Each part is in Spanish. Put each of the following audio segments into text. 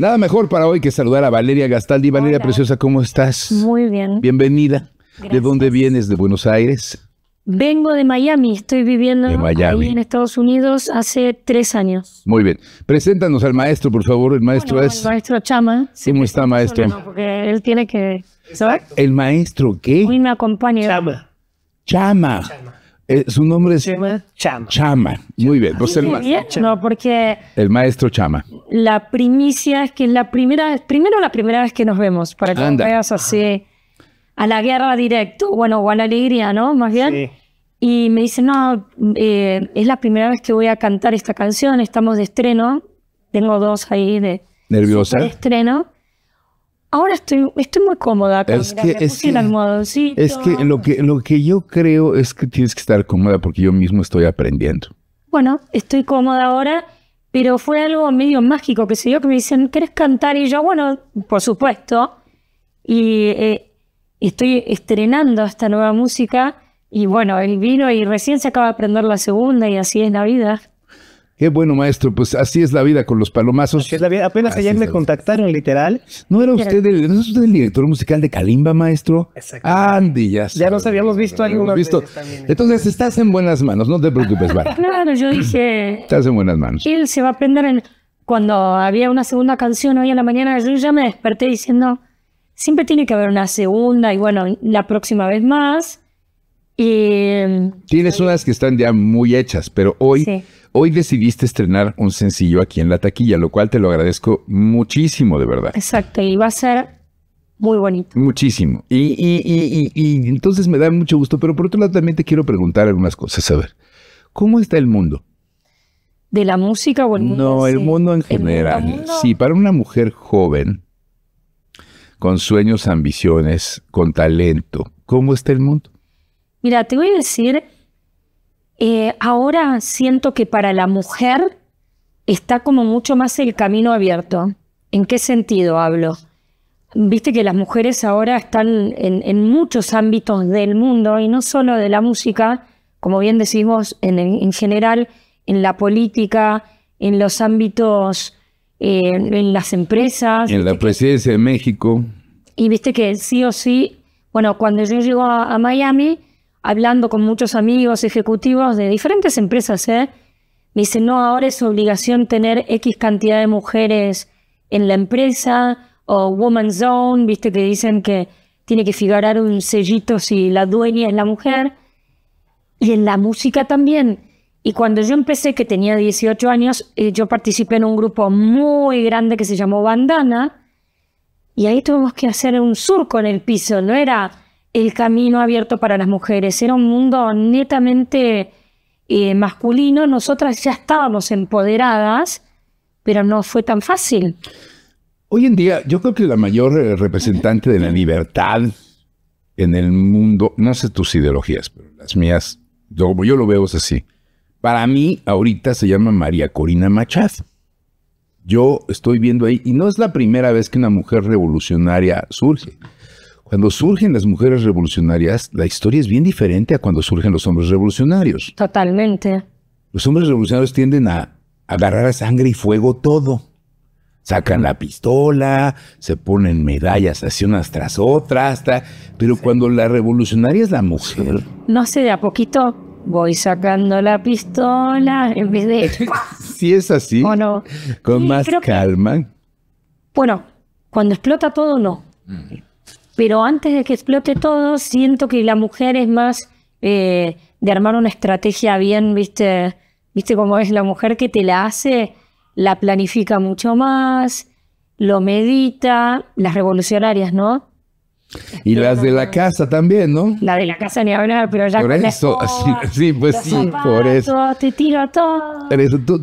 Nada mejor para hoy que saludar a Valeria Gastaldi. Valeria Preciosa, ¿cómo estás? Muy bien. Bienvenida. ¿De dónde vienes? ¿De Buenos Aires? Vengo de Miami, estoy viviendo en Estados Unidos hace tres años. Muy bien. Preséntanos al maestro, por favor. El maestro es. El maestro Chama. ¿Cómo está, maestro? porque él tiene que. ¿Sabes? ¿El maestro qué? Hoy me acompaña. Chama. Chama. Eh, su nombre es Chama. Chama. Muy bien. Pues el No, porque el maestro Chama. La primicia es que la primera, primero la primera vez que nos vemos, para que Anda. veas así a la guerra directo, bueno, o a la alegría, ¿no? Más bien. Y me dice, no, eh, es la primera vez que voy a cantar esta canción, estamos de estreno, tengo dos ahí de, ¿Nerviosa? de estreno. Ahora estoy, estoy muy cómoda. Con, es, que, es, que, es que lo que lo que yo creo es que tienes que estar cómoda porque yo mismo estoy aprendiendo. Bueno, estoy cómoda ahora, pero fue algo medio mágico que se dio que me dicen, ¿querés cantar? Y yo, bueno, por supuesto. Y eh, estoy estrenando esta nueva música. Y bueno, él vino y recién se acaba de aprender la segunda y así es la vida. Qué bueno, maestro. Pues así es la vida con los palomazos. es la vida. Apenas ayer me contactaron, literal. ¿No era usted el, es usted el director musical de Kalimba, maestro? Exacto. Andy, ya. Ya nos habíamos visto algunos. Visto. Entonces estás en buenas manos, no te preocupes, Claro, yo dije. Estás en buenas manos. Él se va a aprender Cuando había una segunda canción hoy en la mañana, yo ya me desperté diciendo, siempre tiene que haber una segunda y bueno, la próxima vez más. Y, Tienes eh, unas que están ya muy hechas, pero hoy hoy decidiste estrenar un sencillo aquí en la taquilla, lo cual te lo agradezco muchísimo, de verdad. Exacto, y va a ser muy bonito. Muchísimo. Y, y, y, y, entonces me da mucho gusto, pero por otro lado también te quiero preguntar algunas cosas. A ver, ¿cómo está el mundo? De la música o el mundo. No, el mundo en general. Sí, para una mujer joven, con sueños, ambiciones, con talento, ¿cómo está el mundo? Mira, te voy a decir eh, ahora siento que para la mujer está como mucho más el camino abierto. ¿En qué sentido hablo? Viste que las mujeres ahora están en, muchos ámbitos del mundo y no solo de la música, como bien decimos en, general, en la política, en los ámbitos, eh, en las empresas. En la presidencia de México. Y viste que sí o sí, bueno, cuando yo llego a Miami, hablando con muchos amigos ejecutivos de diferentes empresas, ¿eh? me dicen, no, ahora es obligación tener X cantidad de mujeres en la empresa o Woman Zone, viste que dicen que tiene que figurar un sellito si la dueña es la mujer. Y en la música también. Y cuando yo empecé, que tenía 18 años, eh, yo participé en un grupo muy grande que se llamó Bandana. Y ahí tuvimos que hacer un surco en el piso. No era el camino abierto para las mujeres. Era un mundo netamente eh, masculino. Nosotras ya estábamos empoderadas, pero no fue tan fácil. Hoy en día, yo creo que la mayor eh, representante de la libertad en el mundo, no sé tus ideologías, pero las mías, yo, yo lo veo, así. Para mí, ahorita se llama María Corina Machado. Yo estoy viendo ahí, y no es la primera vez que una mujer revolucionaria surge. Cuando surgen las mujeres revolucionarias, la historia es bien diferente a cuando surgen los hombres revolucionarios. Totalmente. Los hombres revolucionarios tienden a agarrar a sangre y fuego todo. Sacan la pistola, se ponen medallas así unas tras otras, pero cuando la revolucionaria es la mujer. No sé, de a poquito voy sacando la pistola en vez de. si es así. O Con más calma. Bueno, cuando explota todo, no. Mm pero antes de que explote todo, siento que la mujer es más eh, de armar una estrategia bien, ¿viste? ¿Viste cómo es la mujer que te la hace? La planifica mucho más, lo medita, las revolucionarias, ¿no? Y las de la casa también, ¿no? La de la casa ni hablar, pero ya por con eso, sí, pues sí, por eso. Te tiro todo.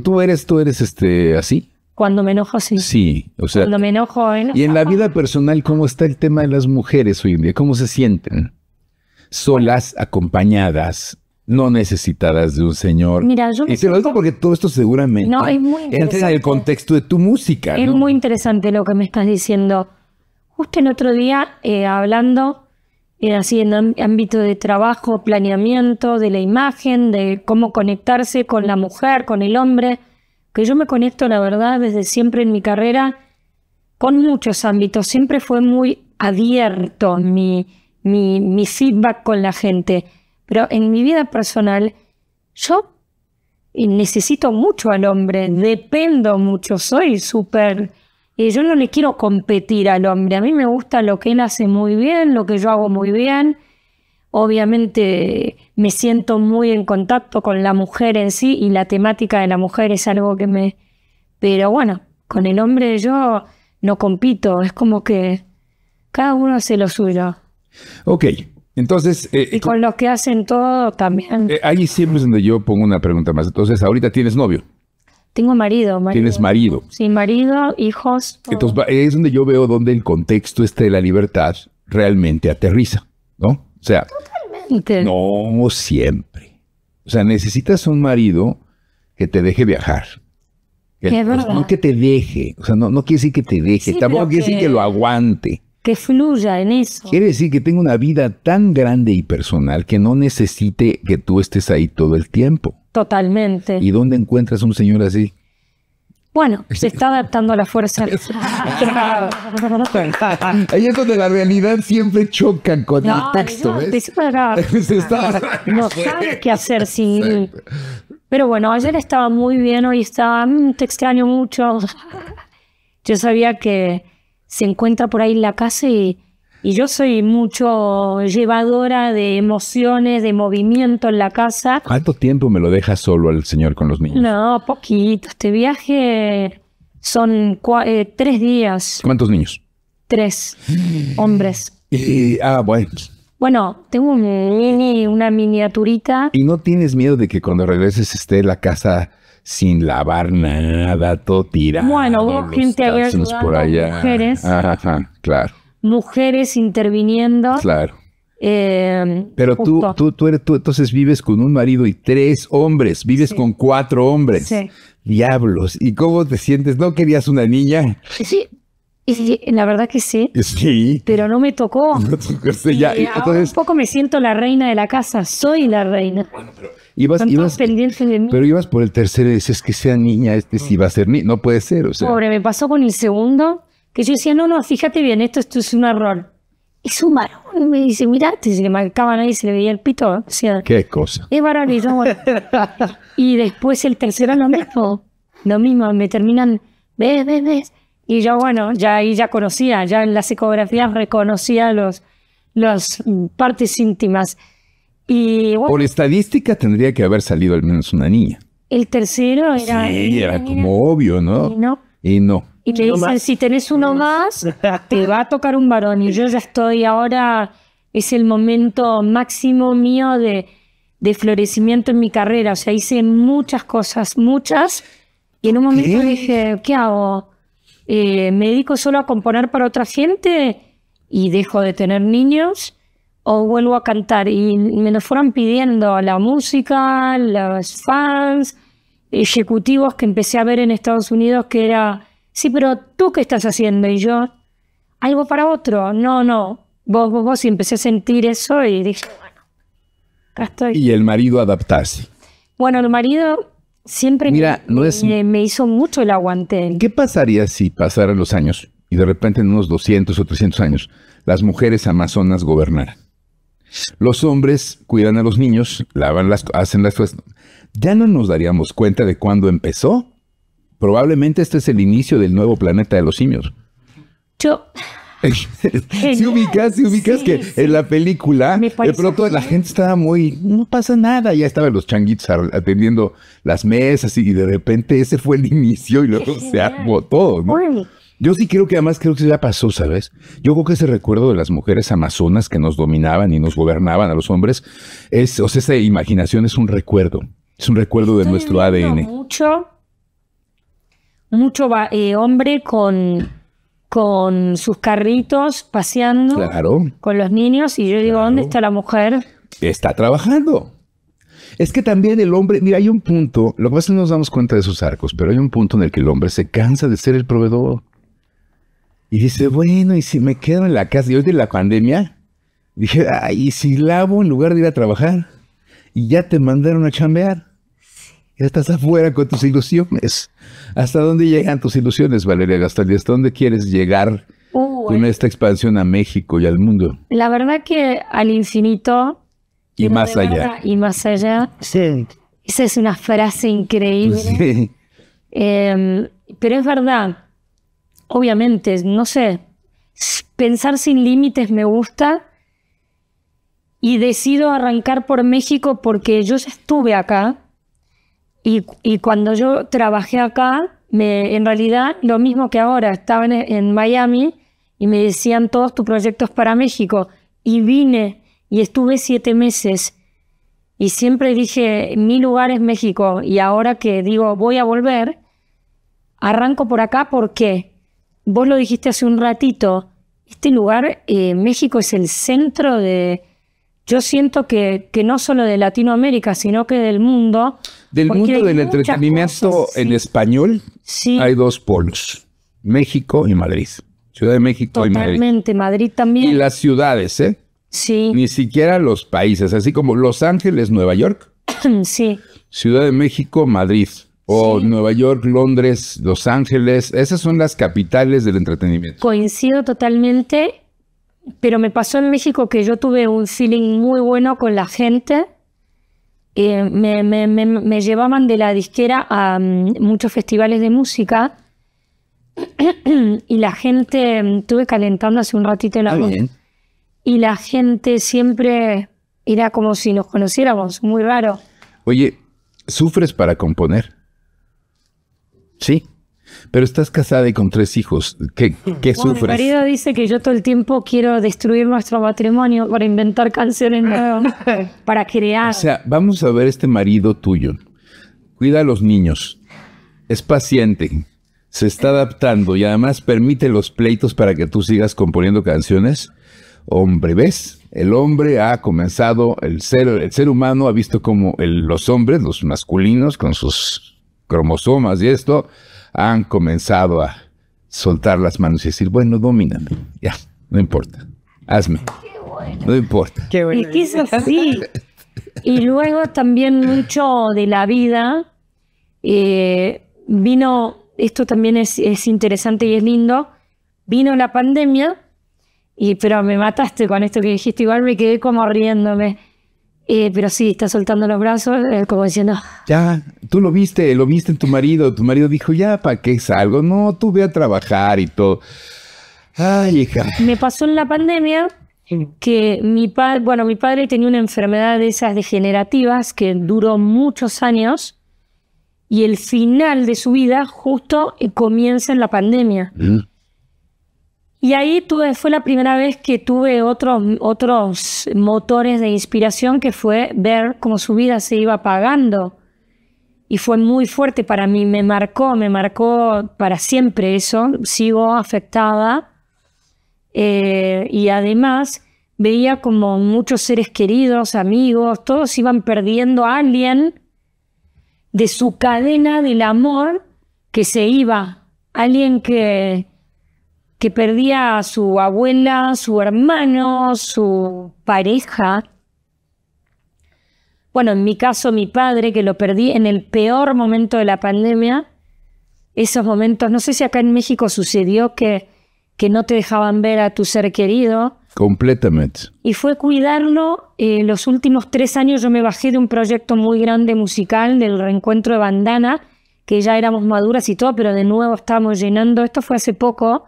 tú, eres, tú eres este, así. Cuando me enojo, sí. Sí, o sea. Cuando me enojo, ¿eh? Y en la vida personal, ¿cómo está el tema de las mujeres hoy en día? ¿Cómo se sienten? Solas, acompañadas, no necesitadas de un señor. Mira, yo y te lo digo porque todo esto seguramente no, es muy entra en el contexto de tu música. Es muy interesante lo que me estás diciendo. Justo el otro día, eh, hablando así en ámbito de trabajo, planeamiento, de la imagen, de cómo conectarse con la mujer, con el hombre, que yo me conecto, la verdad, desde siempre en mi carrera con muchos ámbitos. Siempre fue muy abierto mi, feedback con la gente. Pero en mi vida personal, yo necesito mucho al hombre, dependo mucho, soy súper... yo no le quiero competir al hombre, a mí me gusta lo que él hace muy bien, lo que yo hago muy bien, obviamente me siento muy en contacto con la mujer en sí y la temática de la mujer es algo que me... Pero bueno, con el hombre yo no compito, es como que cada uno hace lo suyo. Ok, entonces... Eh, y con los que hacen todo también. Eh, ahí siempre es donde yo pongo una pregunta más. Entonces, ahorita tienes novio. Tengo marido, Tienes marido. Sí, marido, hijos. Entonces, es donde yo veo donde el contexto este de la libertad realmente aterriza, ¿no? sea, no siempre. O sea, necesitas un marido que te deje viajar. Que, no que te deje, o sea, no, quiere decir que te deje, tampoco quiere decir que lo aguante. Que fluya en eso. Quiere decir que tenga una vida tan grande y personal que no necesite que tú estés ahí todo el tiempo. Totalmente. ¿Y dónde encuentras un señor así? Bueno, se está adaptando a la fuerza. Ahí es donde la realidad siempre choca con el texto. No, ¿ves? no qué hacer sin. Pero bueno, ayer estaba muy bien, hoy estaba. Mm, te extraño mucho. Yo sabía que se encuentra por ahí en la casa y y yo soy mucho llevadora de emociones, de movimiento en la casa. ¿Cuánto tiempo me lo deja solo el señor con los niños? No, poquito. Este viaje son eh, tres días. ¿Cuántos niños? Tres hombres. Y, ah, bueno. Bueno, tengo un mini, una miniaturita. ¿Y no tienes miedo de que cuando regreses esté la casa sin lavar nada, todo tirado? Bueno, hubo gente a ver, por allá. mujeres. Ajá, claro mujeres interviniendo. Claro. Em, pero tú, tú, tú, eres, tú entonces vives con un marido y tres hombres, vives con cuatro hombres. Sí. Diablos. ¿Y cómo te sientes? ¿No querías una niña? Sí, la verdad que sí. Sí. Pero no me tocó. No tocó ya. un poco me siento la reina de la casa. Soy la reina. Bueno, pero ibas, de mí. Pero ibas por el tercero y dices que sea niña, este sí va a ser niña. No puede ser, o sea. Pobre, me pasó con el segundo que yo decía, no, no, fíjate bien, esto, esto es un error. Es un me dice, mirá, se le marcaban ahí, se le veía el pito. Qué cosa. Es varón y bueno. y después el tercero lo mismo, lo mismo, me terminan, ves, ves, ves. Y yo, bueno, ya ahí ya conocía, ya en las ecografías reconocía los, las mm, partes íntimas. Y, Por estadística tendría que haber salido al menos una niña. El tercero era... Sí, era como obvio, ¿no? Y no. Y no. Y me dicen, si tenés uno más, te va a tocar un varón. Y yo ya estoy ahora, es el momento máximo mío de, florecimiento en mi carrera. O sea, hice muchas cosas, muchas. Y en un momento dije, ¿qué hago? Eh, ¿Me dedico solo a componer para otra gente y dejo de tener niños? ¿O vuelvo a cantar? Y me lo fueron pidiendo la música, los fans, ejecutivos que empecé a ver en Estados Unidos que era sí, pero tú qué estás haciendo y yo, algo para otro, no, no, vos, vos, vos, y empecé a sentir eso y dije, bueno, acá estoy. Y el marido adaptarse. Bueno, el marido siempre Mira, me, me, hizo mucho el aguante. ¿Qué pasaría si pasaran los años y de repente en unos 200 o 300 años las mujeres amazonas gobernaran? Los hombres cuidan a los niños, lavan las, hacen las cosas. Ya no nos daríamos cuenta de cuándo empezó probablemente este es el inicio del nuevo planeta de los simios. Yo. si ubicas, si ubicas que en la película de pronto la gente estaba muy, no pasa nada, ya estaban los changuitos atendiendo las mesas y de repente ese fue el inicio y luego se armó todo, ¿no? Yo sí creo que además creo que ya pasó, ¿sabes? Yo creo que ese recuerdo de las mujeres amazonas que nos dominaban y nos gobernaban a los hombres es, o sea, esa imaginación es un recuerdo, es un recuerdo de nuestro ADN. Mucho mucho eh, hombre con, con sus carritos paseando con los niños y yo digo, ¿dónde está la mujer? Está trabajando. Es que también el hombre, mira, hay un punto, lo que pasa es que nos damos cuenta de sus arcos, pero hay un punto en el que el hombre se cansa de ser el proveedor. Y dice, bueno, y si me quedo en la casa, y hoy de la pandemia, dije, ay, ¿y si lavo en lugar de ir a trabajar? Y ya te mandaron a chambear estás afuera con tus ilusiones. ¿Hasta dónde llegan tus ilusiones, Valeria Gastaldi? ¿Hasta dónde quieres llegar con esta expansión a México y al mundo? La verdad que al infinito. Y más allá. Y más allá. Sí. Esa es una frase increíble. Pues sí. Em, pero es verdad. Obviamente, no sé. Pensar sin límites me gusta. Y decido arrancar por México porque yo ya estuve acá y, cuando yo trabajé acá, me, en realidad lo mismo que ahora, estaba en, Miami y me decían todos tus proyectos para México. Y vine y estuve siete meses. Y siempre dije, mi lugar es México. Y ahora que digo, voy a volver, arranco por acá porque vos lo dijiste hace un ratito, este lugar, eh, México es el centro de, yo siento que, no solo de Latinoamérica, sino que del mundo. Del mundo del entretenimiento en español sí. hay dos polos, México y Madrid. Ciudad de México y Madrid. Totalmente, Madrid también. Y las ciudades, ¿eh? Sí. Ni siquiera los países, así como Los Ángeles, Nueva York. sí. Ciudad de México, Madrid. O Nueva York, Londres, Los Ángeles. Esas son las capitales del entretenimiento. Coincido totalmente pero me pasó en México que yo tuve un feeling muy bueno con la gente. Eh, me, llevaban de la disquera a mm, muchos festivales de música y la gente, mm, tuve calentando hace un ratito la ah, y la gente siempre era como si nos conociéramos, muy raro. Oye, ¿sufres para componer? Sí. Pero estás casada y con tres hijos. ¿Qué, qué sufres? Mi marido dice que yo todo el tiempo quiero destruir nuestro matrimonio para inventar canciones nuevas, ah. para crear. O sea, vamos a ver este marido tuyo. Cuida a los niños. Es paciente. Se está adaptando y además permite los pleitos para que tú sigas componiendo canciones. Hombre, ¿ves? El hombre ha comenzado, el ser, el ser humano ha visto como los hombres, los masculinos, con sus cromosomas y esto, han comenzado a soltar las manos y decir, bueno, domíname, ya, no importa, hazme. No importa. Qué así. y luego también mucho de la vida eh, vino, esto también es, es, interesante y es lindo, vino la pandemia, y, pero me mataste con esto que dijiste, igual me quedé como riéndome. Eh, pero sí, está soltando los brazos, eh, como diciendo. Ya, tú lo viste, lo viste en tu marido. Tu marido dijo, ya, ¿para qué algo No, tú ve a trabajar y todo. Ay, hija. Me pasó en la pandemia que mi padre, bueno, mi padre tenía una enfermedad de esas degenerativas que duró muchos años y el final de su vida justo eh, comienza en la pandemia. Mm. Y ahí tuve, fue la primera vez que tuve otros, otros motores de inspiración que fue ver cómo su vida se iba apagando. Y fue muy fuerte para mí, me marcó, me marcó para siempre eso, sigo afectada. Eh, y además veía como muchos seres queridos, amigos, todos iban perdiendo a alguien de su cadena del amor que se iba, alguien que, que perdía a su abuela, su hermano, su pareja. Bueno, en mi caso, mi padre, que lo perdí en el peor momento de la pandemia. Esos momentos, no sé si acá en México sucedió que, que no te dejaban ver a tu ser querido. Completamente. Y fue cuidarlo. En eh, los últimos tres años yo me bajé de un proyecto muy grande musical, del reencuentro de bandana, que ya éramos maduras y todo, pero de nuevo estábamos llenando. Esto fue hace poco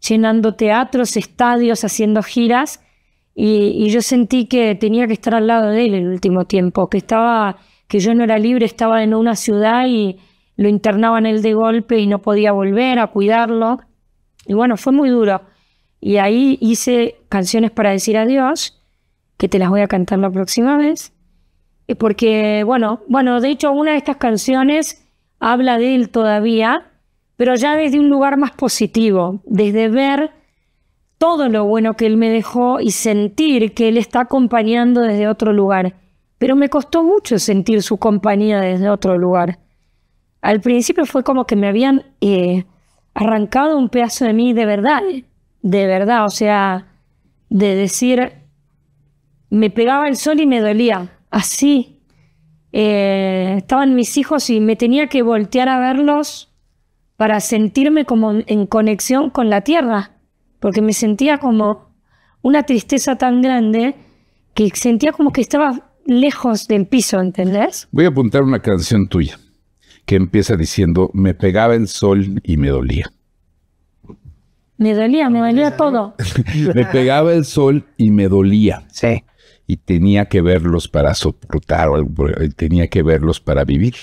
llenando teatros, estadios, haciendo giras. Y, yo sentí que tenía que estar al lado de él el último tiempo, que estaba, que yo no era libre, estaba en una ciudad y lo internaban él de golpe y no podía volver a cuidarlo. Y bueno, fue muy duro. Y ahí hice canciones para decir adiós, que te las voy a cantar la próxima vez. Eh, porque, bueno, bueno, de hecho, una de estas canciones habla de él todavía, pero ya desde un lugar más positivo, desde ver todo lo bueno que él me dejó y sentir que él está acompañando desde otro lugar. Pero me costó mucho sentir su compañía desde otro lugar. Al principio fue como que me habían eh, arrancado un pedazo de mí de verdad, de verdad, o sea, de decir, me pegaba el sol y me dolía, así. Eh, estaban mis hijos y me tenía que voltear a verlos para sentirme como en conexión con la tierra, porque me sentía como una tristeza tan grande que sentía como que estaba lejos del piso, ¿entendés? Voy a apuntar una canción tuya que empieza diciendo, me pegaba el sol y me dolía. Me dolía, me dolía todo. me pegaba el sol y me dolía. Sí. Y tenía que verlos para soportar, tenía que verlos para vivir.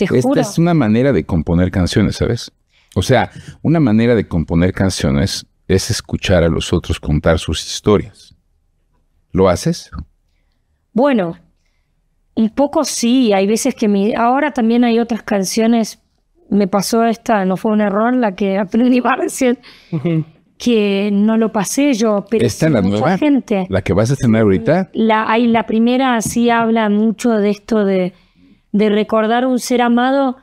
Esta es una manera de componer canciones, ¿sabes? O sea, una manera de componer canciones es escuchar a los otros contar sus historias. ¿Lo haces? Bueno, un poco sí. Hay veces que mi... ahora también hay otras canciones. Me pasó esta, no fue un error, la que aprendí recién, que no lo pasé yo. Pero ¿Esta es la nueva? ¿La que vas a tener ahorita? La, hay, la primera sí habla mucho de esto de de recordar un ser amado,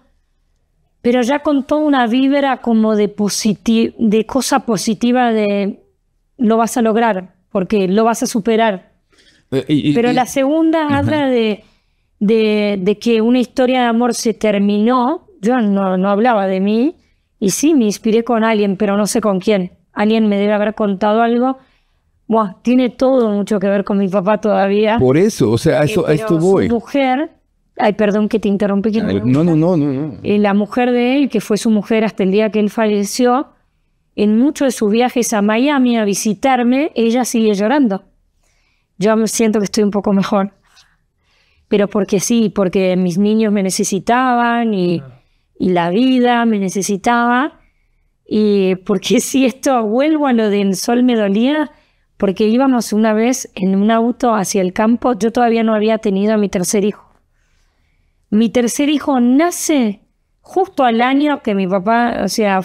pero ya con toda una vibra como de, de cosa positiva de lo vas a lograr, porque lo vas a superar. Eh, pero la segunda habla de, de, de, que una historia de amor se terminó, yo no, no hablaba de mí, y sí, me inspiré con alguien, pero no sé con quién. Alguien me debe haber contado algo. Buah, tiene todo mucho que ver con mi papá todavía. Por eso, o sea, eso, eh, esto voy. mujer Ay, perdón que te interrumpí. no, no, no, no, eh, la mujer de él, que fue su mujer hasta el día que él falleció, en muchos de sus viajes a Miami a visitarme, ella sigue llorando. Yo me siento que estoy un poco mejor. Pero porque sí, porque mis niños me necesitaban y, y la vida me necesitaba. Y porque si esto vuelvo a lo del sol me dolía, porque íbamos una vez en un auto hacia el campo, yo todavía no había tenido a mi tercer hijo mi tercer hijo nace justo al año que mi papá, o sea,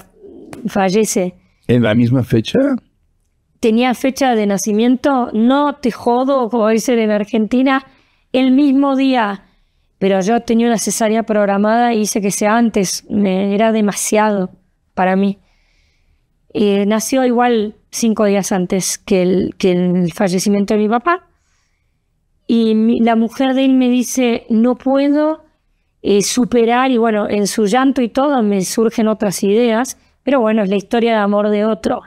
fallece. ¿En la misma fecha? Tenía fecha de nacimiento, no te jodo, como dicen en Argentina, el mismo día. Pero yo tenía una cesárea programada y hice que sea antes, me, era demasiado para mí. Eh, nació igual cinco días antes que el, que el fallecimiento de mi papá. Y la mujer de él me dice, no puedo, eh, superar y bueno, en su llanto y todo me surgen otras ideas, pero bueno, es la historia de amor de otro.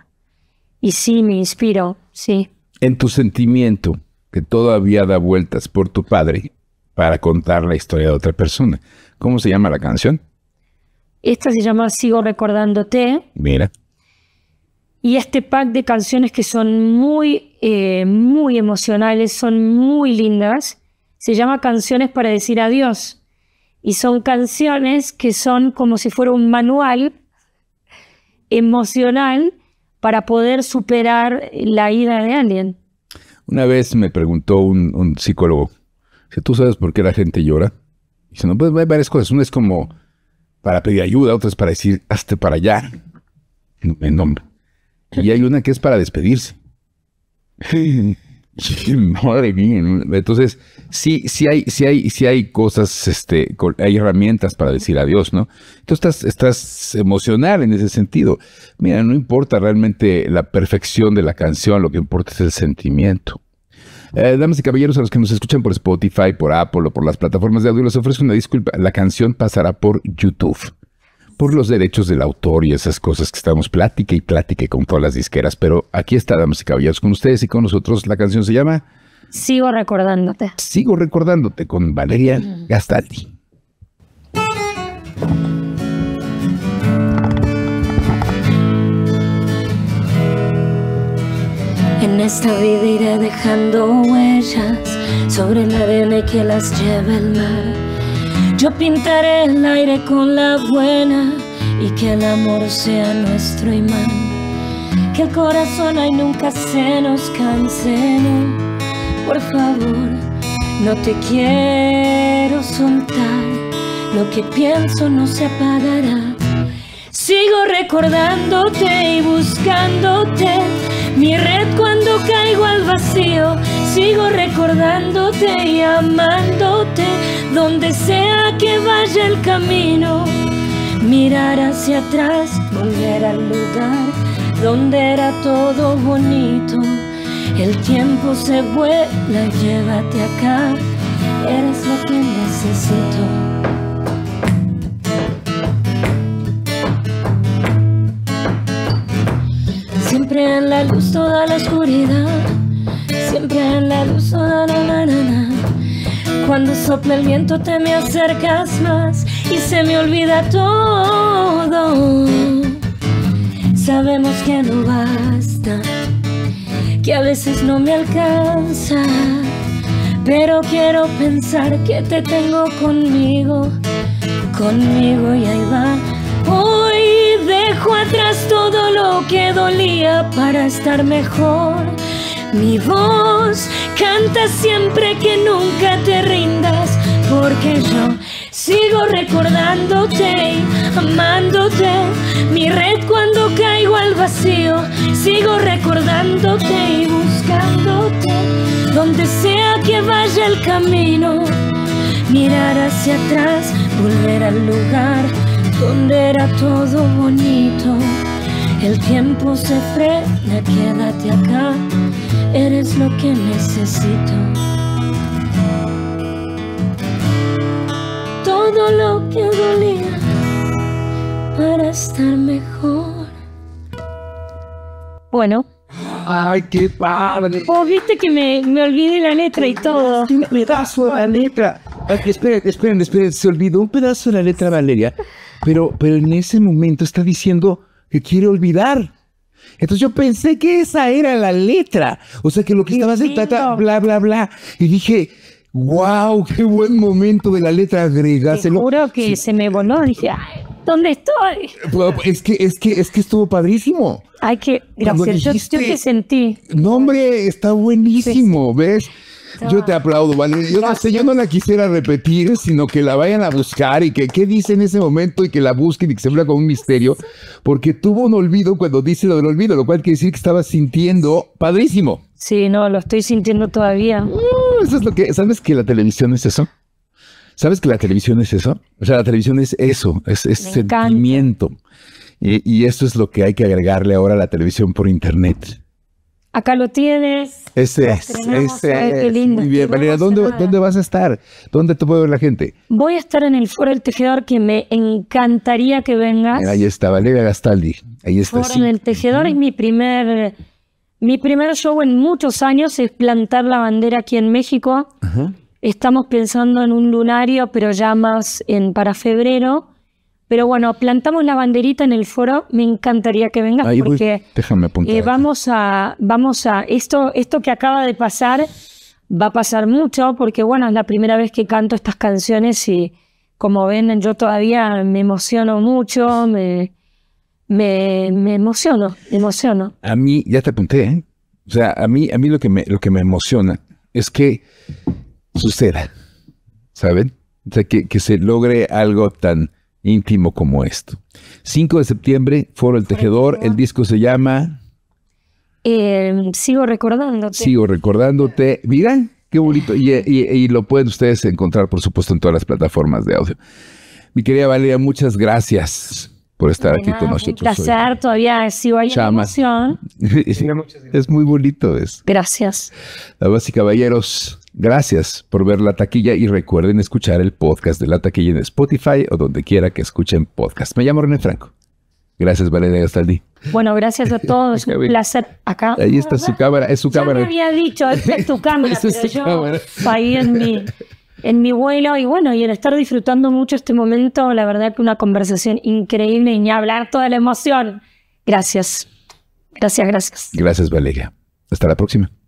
Y sí, me inspiro, sí. En tu sentimiento, que todavía da vueltas por tu padre para contar la historia de otra persona, ¿cómo se llama la canción? Esta se llama Sigo recordándote. Mira. Y este pack de canciones que son muy, eh, muy emocionales, son muy lindas, se llama Canciones para decir adiós. Y son canciones que son como si fuera un manual emocional para poder superar la ida de alguien. Una vez me preguntó un, psicólogo, si tú sabes por qué la gente llora, dice, no, pues hay varias cosas. Una es como para pedir ayuda, otra es para decir, hazte para allá, en nombre. Y hay una que es para despedirse. Madre mía. Entonces, sí, sí hay, sí hay, hay cosas, este, hay herramientas para decir adiós, ¿no? Tú estás, estás emocional en ese sentido. Mira, no importa realmente la perfección de la canción, lo que importa es el sentimiento. Eh, damas y caballeros, a los que nos escuchan por Spotify, por Apple o por las plataformas de audio, les ofrezco una disculpa. La canción pasará por YouTube por los derechos del autor y esas cosas que estamos plática y plática con todas las disqueras, pero aquí está, damas y caballeros, con ustedes y con nosotros. La canción se llama Sigo recordándote. Sigo recordándote con Valeria Gastaldi. En esta vida iré dejando huellas sobre la ADN que las lleva el mar yo pintaré el aire con la buena y que el amor sea nuestro imán. Que el corazón ahí nunca se nos canse, no. Por favor, no te quiero soltar. Lo que pienso no se apagará. Sigo recordándote y buscándote. Mi red cuando caigo al vacío. Sigo recordándote y amándote donde sea que vaya el camino, mirar hacia atrás, volver al lugar donde era todo bonito. El tiempo se vuela, llévate acá, eres lo que necesito. Siempre en la luz toda la oscuridad, siempre en la luz toda la naranja. Cuando sopla el viento te me acercas más y se me olvida todo. Sabemos que no basta, que a veces no me alcanza, pero quiero pensar que te tengo conmigo, conmigo y ahí va. Hoy dejo atrás todo lo que dolía para estar mejor. Mi voz Canta siempre que nunca te rindas, porque yo sigo recordándote, amándote. Mi red cuando caigo al vacío, sigo recordándote y buscándote. Donde sea que vaya el camino, mirar hacia atrás, volver al lugar donde era todo bonito. El tiempo se frena, quédate acá eres lo que necesito. Todo lo que dolía para estar mejor. Bueno. Ay, qué padre. Oh, viste que me, me olvidé la letra y todo. Un pedazo de la letra. esperen, esperen, esperen. Se olvidó un pedazo de la letra Valeria. Pero, pero en ese momento está diciendo que quiere olvidar. Entonces yo pensé que esa era la letra. O sea, que lo que estaba haciendo, tata, bla, bla, bla. Y dije, wow, qué buen momento de la letra, griega Te juro que se me voló. Dije, ¿dónde estoy? Es que, es que, es que estuvo padrísimo. Ay, que, gracias. yo, que sentí. No, hombre, está buenísimo, ¿ves? Yo te aplaudo, Valeria. Yo no la quisiera repetir, sino que la vayan a buscar y que qué dice en ese momento y que la busquen y que se vea con un misterio, porque tuvo un olvido cuando dice lo del olvido, lo cual quiere decir que estaba sintiendo padrísimo. Sí, no, lo estoy sintiendo todavía. es lo que, ¿sabes que la televisión es eso? ¿Sabes que la televisión es eso? O sea, la televisión es eso, es, es sentimiento. Y, y, eso es lo que hay que agregarle ahora a la televisión por internet. Acá lo tienes. Ese es, ese es. Muy bien, Valeria, ¿dónde, vas a estar? ¿Dónde te puede ver la gente? Voy a estar en el Foro del Tejedor, que me encantaría que vengas. ahí está, Valeria Gastaldi. Ahí está. Foro del Tejedor es mi primer, mi primer show en muchos años, es plantar la bandera aquí en México. Estamos pensando en un lunario, pero ya más en, para febrero. Pero bueno, plantamos la banderita en el foro. Me encantaría que vengas porque Déjame apuntar eh, vamos a, vamos a esto, esto que acaba de pasar va a pasar mucho porque bueno es la primera vez que canto estas canciones y como ven yo todavía me emociono mucho, me, me, me emociono, me emociono. A mí ya te apunté, ¿eh? o sea, a mí a mí lo que me lo que me emociona es que suceda, ¿saben? O sea, que, que se logre algo tan íntimo como esto. 5 de septiembre, Foro El Tejedor, el disco se llama... Em, sigo recordándote. Sigo recordándote. Mira, qué bonito. Y, lo pueden ustedes encontrar, por supuesto, en todas las plataformas de audio. Mi querida Valeria, muchas gracias por estar aquí con nosotros. Un placer, todavía sigo ahí emoción. es muy bonito eso. Gracias. La y caballeros, Gracias por ver La Taquilla y recuerden escuchar el podcast de La Taquilla en Spotify o donde quiera que escuchen podcast. Me llamo René Franco. Gracias, Valeria día. Bueno, gracias a todos. Un placer acá. Ahí está su cámara. Es su ya cámara. me había dicho, es tu cámara, pero yo ahí en mi, en mi vuelo. Y bueno, y el estar disfrutando mucho este momento, la verdad que una conversación increíble y ni hablar toda la emoción. Gracias. Gracias, gracias. Gracias, Valeria. Hasta la próxima.